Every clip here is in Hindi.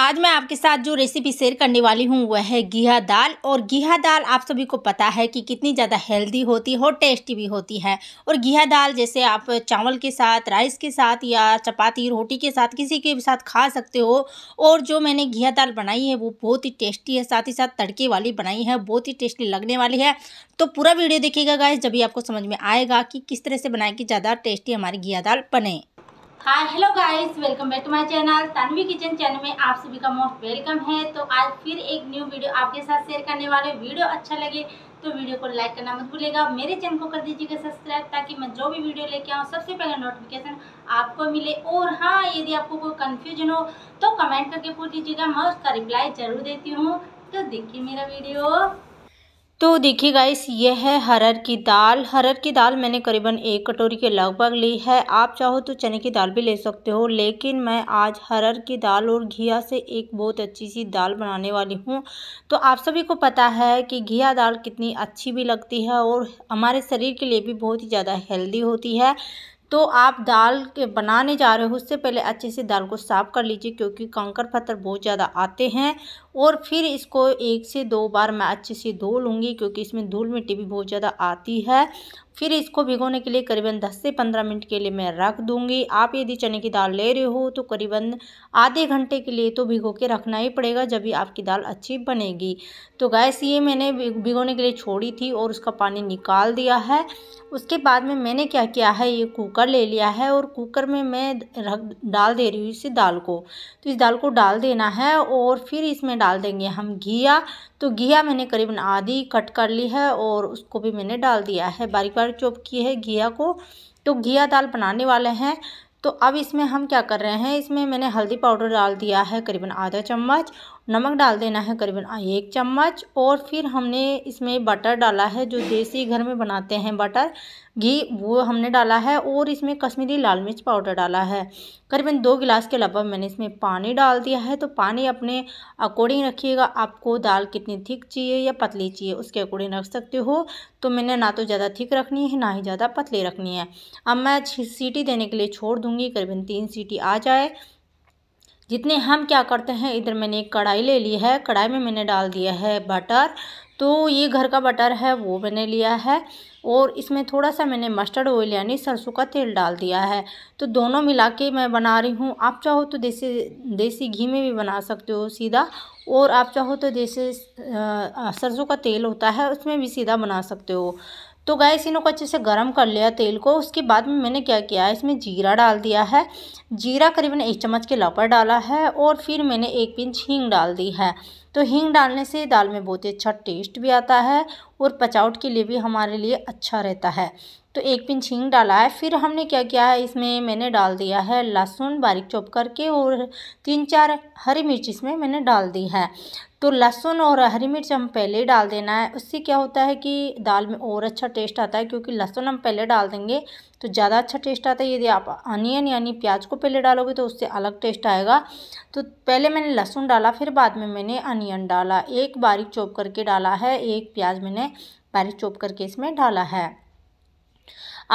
आज मैं आपके साथ जो रेसिपी शेयर करने वाली हूँ वह है घिया दाल और घिया दाल आप सभी को पता है कि कितनी ज़्यादा हेल्दी होती है और टेस्टी भी होती है और घिया दाल जैसे आप चावल के साथ राइस के साथ या चपाती रोटी के साथ किसी के भी साथ खा सकते हो और जो मैंने घिया दाल बनाई है वो बहुत ही टेस्टी है साथ ही साथ तड़के वाली बनाई है बहुत ही टेस्टी लगने वाली है तो पूरा वीडियो देखिएगा गाइज जब भी आपको समझ में आएगा कि किस तरह से बनाए कि ज़्यादा टेस्टी हमारी घिया दाल बने hi hello guys welcome back to my channel Tanvi kitchen channel में आप सभी का मोस्ट वेलकम है तो आज फिर एक न्यू वीडियो आपके साथ शेयर करने वाले वीडियो अच्छा लगे तो वीडियो को लाइक करना मत भूलिएगा मेरे चैनल को कर दीजिएगा सब्सक्राइब ताकि मैं जो भी वीडियो लेके आऊँ सबसे पहले नोटिफिकेशन आपको मिले और हाँ यदि आपको कोई कन्फ्यूजन हो तो कमेंट करके पूछ लीजिएगा मैं उसका रिप्लाई ज़रूर देती हूँ तो देखिए मेरा वीडियो तो देखिए गाइस ये है हरर की दाल हरर की दाल मैंने करीबन एक कटोरी के लगभग ली है आप चाहो तो चने की दाल भी ले सकते हो लेकिन मैं आज हरर की दाल और घिया से एक बहुत अच्छी सी दाल बनाने वाली हूँ तो आप सभी को पता है कि घिया दाल कितनी अच्छी भी लगती है और हमारे शरीर के लिए भी बहुत ही ज़्यादा हेल्दी होती है तो आप दाल के बनाने जा रहे हो उससे पहले अच्छे से दाल को साफ़ कर लीजिए क्योंकि कंकर पत्थर बहुत ज़्यादा आते हैं और फिर इसको एक से दो बार मैं अच्छे से धो लूँगी क्योंकि इसमें धूल मिट्टी भी बहुत ज़्यादा आती है फिर इसको भिगोने के लिए करीबन 10 से 15 मिनट के लिए मैं रख दूँगी आप यदि चने की दाल ले रहे हो तो करीबन आधे घंटे के लिए तो भिगो के रखना ही पड़ेगा जब भी आपकी दाल अच्छी बनेगी तो गैस ये मैंने भिगोने के लिए छोड़ी थी और उसका पानी निकाल दिया है उसके बाद में मैंने क्या किया है ये कुकर ले लिया है और कुकर में मैं रख डाल दे रही हूँ इस दाल को तो इस दाल को डाल देना है और फिर इसमें डाल देंगे हम घिया तो घिया मैंने करीबन आधी कट कर ली है और उसको भी मैंने डाल दिया है बारीक बारीक चॉप की है घिया को तो घिया दाल बनाने वाले हैं तो अब इसमें हम क्या कर रहे हैं इसमें मैंने हल्दी पाउडर डाल दिया है करीबन आधा चम्मच नमक डाल देना है करीबन एक चम्मच और फिर हमने इसमें बटर डाला है जो देसी घर में बनाते हैं बटर घी वो हमने डाला है और इसमें कश्मीरी लाल मिर्च पाउडर डाला है करीबन दो गिलास के लगभग मैंने इसमें पानी डाल दिया है तो पानी अपने अकॉर्डिंग रखिएगा आपको दाल कितनी थिक चाहिए या पतली चाहिए उसके अकॉर्डिंग रख सकते हो तो मैंने ना तो ज़्यादा थिक रखनी है ना ही ज़्यादा पतली रखनी है अब मैं सीटी देने के लिए छोड़ दूँगी करीबन तीन सीटी आ जाए जितने हम क्या करते हैं इधर मैंने एक कढ़ाई ले ली है कढ़ाई में मैंने डाल दिया है बटर तो ये घर का बटर है वो मैंने लिया है और इसमें थोड़ा सा मैंने मस्टर्ड ऑयल यानी सरसों का तेल डाल दिया है तो दोनों मिला के मैं बना रही हूँ आप चाहो तो देसी देसी घी में भी बना सकते हो सीधा और आप चाहो तो जैसे सरसों का तेल होता है उसमें भी सीधा बना सकते हो तो गैस इनको को अच्छे से गर्म कर लिया तेल को उसके बाद में मैंने क्या किया इसमें जीरा डाल दिया है जीरा करीबन एक चम्मच के लापर डाला है और फिर मैंने एक पिंच हींग डाल दी है तो हींग डालने से दाल में बहुत ही अच्छा टेस्ट भी आता है और पचावट के लिए भी हमारे लिए अच्छा रहता है तो एक पिंच हींग डाला है फिर हमने क्या किया है इसमें मैंने डाल दिया है लहसुन बारीक चॉप करके और तीन चार हरी मिर्च इसमें मैंने डाल दी है तो लहसुन और हरी मिर्च हम पहले ही डाल देना है उससे क्या होता है कि दाल में और अच्छा टेस्ट आता है क्योंकि लहसुन हम पहले डाल देंगे तो ज़्यादा अच्छा टेस्ट आता है यदि आप अनियन यानी प्याज को पहले डालोगे तो उससे अलग टेस्ट आएगा तो पहले मैंने लहसुन डाला फिर बाद में मैंने अनियन डाला एक बारीक चॉप करके डाला है एक प्याज मैंने बारीक चॉप करके इसमें डाला है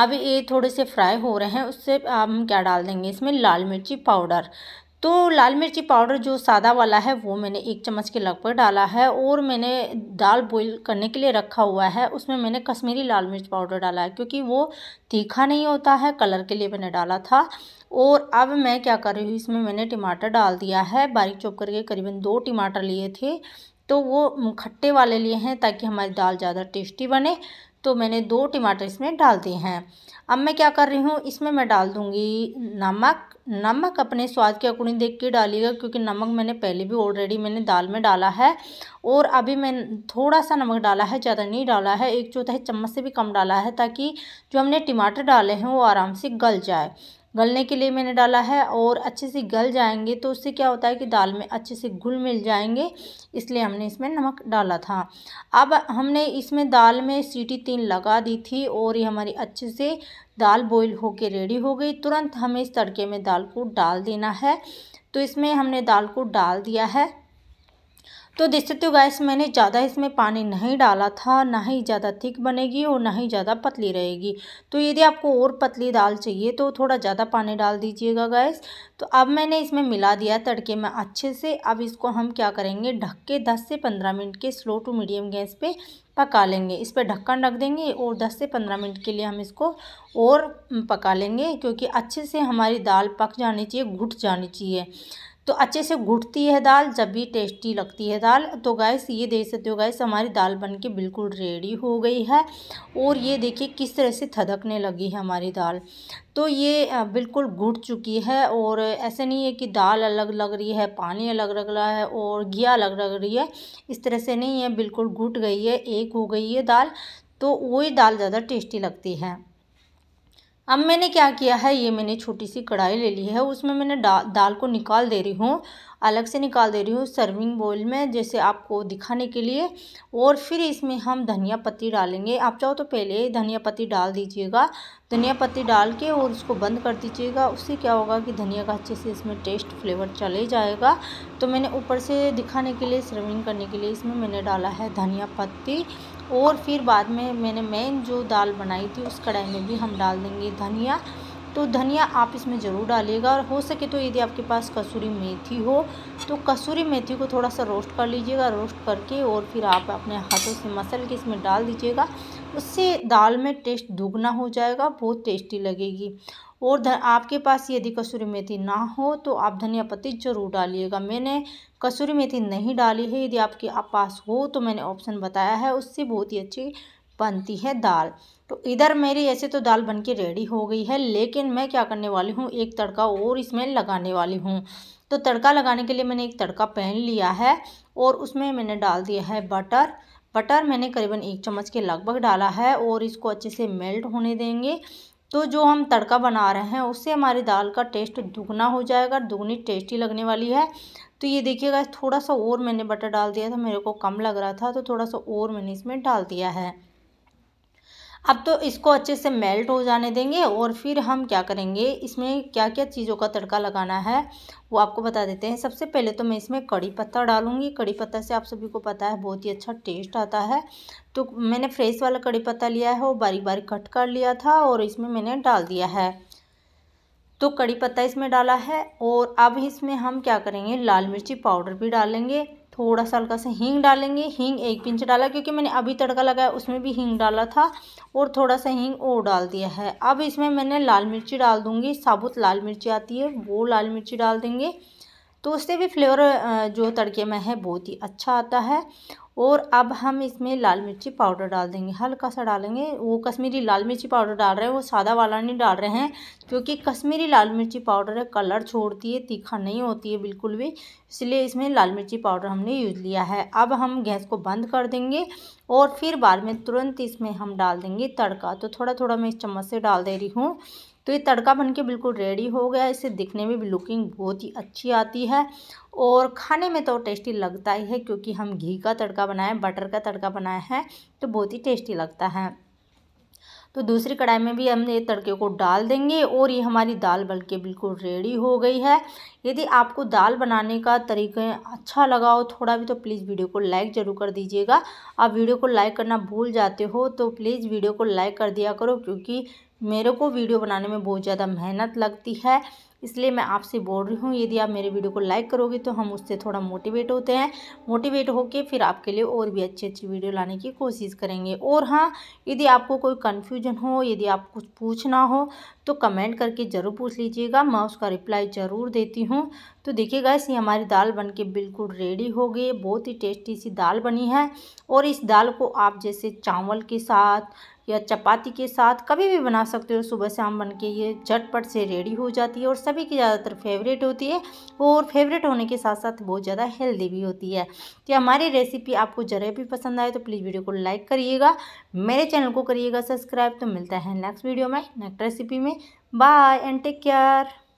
अब ये थोड़े से फ्राई हो रहे हैं उससे हम क्या डाल देंगे इसमें लाल मिर्ची पाउडर तो लाल मिर्ची पाउडर जो सादा वाला है वो मैंने एक चम्मच के लगभग डाला है और मैंने दाल बॉईल करने के लिए रखा हुआ है उसमें मैंने कश्मीरी लाल मिर्च पाउडर डाला है क्योंकि वो तीखा नहीं होता है कलर के लिए मैंने डाला था और अब मैं क्या कर रही हूँ इसमें मैंने टमाटर डाल दिया है बारीक चौक करके करीबन दो टमाटर लिए थे तो वो खट्टे वाले लिए हैं ताकि हमारी दाल ज़्यादा टेस्टी बने तो मैंने दो टमाटर इसमें डाल दिए हैं अब मैं क्या कर रही हूँ इसमें मैं डाल दूँगी नमक नमक अपने स्वाद के अकॉर्डिंग देख के डालिएगा क्योंकि नमक मैंने पहले भी ऑलरेडी मैंने दाल में डाला है और अभी मैं थोड़ा सा नमक डाला है ज़्यादा नहीं डाला है एक चौथाई चम्मच से भी कम डाला है ताकि जो हमने टमाटर डाले हैं वो आराम से गल जाए गलने के लिए मैंने डाला है और अच्छे से गल जाएंगे तो उससे क्या होता है कि दाल में अच्छे से घुल मिल जाएंगे इसलिए हमने इसमें नमक डाला था अब हमने इसमें दाल में सीटी तीन लगा दी थी और ये हमारी अच्छे से दाल बॉईल होके रेडी हो गई तुरंत हमें इस तड़के में दाल को डाल देना है तो इसमें हमने दाल को डाल दिया है तो देख सकते हो तो गैस मैंने ज़्यादा इसमें पानी नहीं डाला था ना ही ज़्यादा थिक बनेगी और ना ही ज़्यादा पतली रहेगी तो यदि आपको और पतली दाल चाहिए तो थोड़ा ज़्यादा पानी डाल दीजिएगा गैस तो अब मैंने इसमें मिला दिया तड़के में अच्छे से अब इसको हम क्या करेंगे ढक के दस से पंद्रह मिनट के स्लो टू मीडियम गैस पर पका लेंगे इस पर ढक्कन रख देंगे और 10 से 15 मिनट के लिए हम इसको और पका लेंगे क्योंकि अच्छे से हमारी दाल पक जानी चाहिए घुट जानी चाहिए तो अच्छे से घुटती है दाल जब भी टेस्टी लगती है दाल तो गैस ये देख सकते हो गैस हमारी दाल बन के बिल्कुल रेडी हो गई है और ये देखिए किस तरह से थदकने लगी है हमारी दाल तो ये बिल्कुल घुट चुकी है और ऐसे नहीं है कि दाल अलग लग रही है पानी अलग लग रहा है और घिया अलग लग रही है इस तरह से नहीं है बिल्कुल घुट गई है एक हो गई है दाल तो वही दाल ज़्यादा टेस्टी लगती है अब मैंने क्या किया है ये मैंने छोटी सी कढ़ाई ले ली है उसमें मैंने दा, दाल को निकाल दे रही हूँ अलग से निकाल दे रही हूँ सर्विंग बॉल में जैसे आपको दिखाने के लिए और फिर इसमें हम धनिया पत्ती डालेंगे आप चाहो तो पहले धनिया पत्ती डाल दीजिएगा धनिया पत्ती डाल के और उसको बंद कर दीजिएगा उससे क्या होगा कि धनिया का अच्छे से इसमें टेस्ट फ्लेवर चले जाएगा तो मैंने ऊपर से दिखाने के लिए सर्विंग करने के लिए इसमें मैंने डाला है धनिया पत्ती और फिर बाद में मैंने मेन जो दाल बनाई थी उस कढ़ाई में भी हम डाल देंगे धनिया तो धनिया आप इसमें ज़रूर डालिएगा और हो सके तो यदि आपके पास कसूरी मेथी हो तो कसूरी मेथी को थोड़ा सा रोस्ट कर लीजिएगा रोस्ट करके और फिर आप अपने हाथों से मसल के इसमें डाल दीजिएगा उससे दाल में टेस्ट दुगना हो जाएगा बहुत टेस्टी लगेगी और धन आपके पास यदि कसूरी मेथी ना हो तो आप धनिया पत्ती ज़रूर डालिएगा मैंने कसूरी मेथी नहीं डाली है यदि आपके आप पास हो तो मैंने ऑप्शन बताया है उससे बहुत ही अच्छी बनती है दाल तो इधर मेरी ऐसे तो दाल बन के रेडी हो गई है लेकिन मैं क्या करने वाली हूँ एक तड़का और इसमें लगाने वाली हूँ तो तड़का लगाने के लिए मैंने एक तड़का पैन लिया है और उसमें मैंने डाल दिया है बटर बटर मैंने करीबन एक चम्मच के लगभग डाला है और इसको अच्छे से मेल्ट होने देंगे तो जो हम तड़का बना रहे हैं उससे हमारी दाल का टेस्ट दुगना हो जाएगा दुगनी टेस्टी लगने वाली है तो ये देखिएगा थोड़ा सा और मैंने बटर डाल दिया था मेरे को कम लग रहा था तो थोड़ा सा और मैंने इसमें डाल दिया है अब तो इसको अच्छे से मेल्ट हो जाने देंगे और फिर हम क्या करेंगे इसमें क्या क्या चीज़ों का तड़का लगाना है वो आपको बता देते हैं सबसे पहले तो मैं इसमें कड़ी पत्ता डालूंगी कड़ी पत्ता से आप सभी को पता है बहुत ही अच्छा टेस्ट आता है तो मैंने फ्रेश वाला कड़ी पत्ता लिया है वो बारीक बारीक कट कर लिया था और इसमें मैंने डाल दिया है तो कड़ी पत्ता इसमें डाला है और अब इसमें हम क्या करेंगे लाल मिर्ची पाउडर भी डालेंगे थोड़ा सा हल्का सा हींग डालेंगे हींग एक पिंच डाला क्योंकि मैंने अभी तड़का लगाया उसमें भी हींग डाला था और थोड़ा सा हींग और डाल दिया है अब इसमें मैंने लाल मिर्ची डाल दूँगी साबुत लाल मिर्ची आती है वो लाल मिर्ची डाल देंगे तो उससे भी फ्लेवर जो तड़के में है बहुत ही अच्छा आता है और अब हम इसमें लाल मिर्ची पाउडर डाल देंगे हल्का सा डालेंगे वो कश्मीरी लाल मिर्ची पाउडर डाल रहे हैं वो सादा वाला नहीं डाल रहे हैं क्योंकि कश्मीरी लाल मिर्ची पाउडर है कलर छोड़ती है तीखा नहीं होती है बिल्कुल भी इसलिए इसमें लाल मिर्ची पाउडर हमने यूज़ लिया है अब हम गैस को बंद कर देंगे और फिर बाद में तुरंत इसमें हम डाल देंगे तड़का तो थोड़ा थोड़ा मैं इस चम्मच से डाल दे रही हूँ तो ये तड़का बन के बिल्कुल रेडी हो गया इसे दिखने में भी लुकिंग बहुत ही अच्छी आती है और खाने में तो टेस्टी लगता ही है क्योंकि हम घी का तड़का बनाए बटर का तड़का बनाए हैं तो बहुत ही टेस्टी लगता है तो दूसरी कढ़ाई में भी हम ये तड़के को डाल देंगे और ये हमारी दाल बन के बिल्कुल रेडी हो गई है यदि आपको दाल बनाने का तरीका अच्छा लगा हो थोड़ा भी तो प्लीज़ वीडियो को लाइक ज़रूर कर दीजिएगा आप वीडियो को लाइक करना भूल जाते हो तो प्लीज़ वीडियो को लाइक कर दिया करो क्योंकि मेरे को वीडियो बनाने में बहुत ज़्यादा मेहनत लगती है इसलिए मैं आपसे बोल रही हूँ यदि आप मेरे वीडियो को लाइक करोगे तो हम उससे थोड़ा मोटिवेट होते हैं मोटिवेट होकर फिर आपके लिए और भी अच्छी अच्छी वीडियो लाने की कोशिश करेंगे और हाँ यदि आपको कोई कन्फ्यूजन हो यदि आप कुछ पूछना हो तो कमेंट करके ज़रूर पूछ लीजिएगा मैं उसका रिप्लाई ज़रूर देती हूँ तो देखिएगा इसी हमारी दाल बन के बिल्कुल रेडी हो गई बहुत ही टेस्टी सी दाल बनी है और इस दाल को आप जैसे चावल के साथ या चपाती के साथ कभी भी बना सकते हो सुबह शाम बन के ये झटपट से रेडी हो जाती है और सभी की ज़्यादातर फेवरेट होती है और फेवरेट होने के साथ साथ बहुत ज़्यादा हेल्दी भी होती है तो हमारी रेसिपी आपको ज़रा भी पसंद आए तो प्लीज़ वीडियो को लाइक करिएगा मेरे चैनल को करिएगा सब्सक्राइब तो मिलता है नेक्स्ट वीडियो में नेक्स्ट रेसिपी में बाय एंड टेक केयर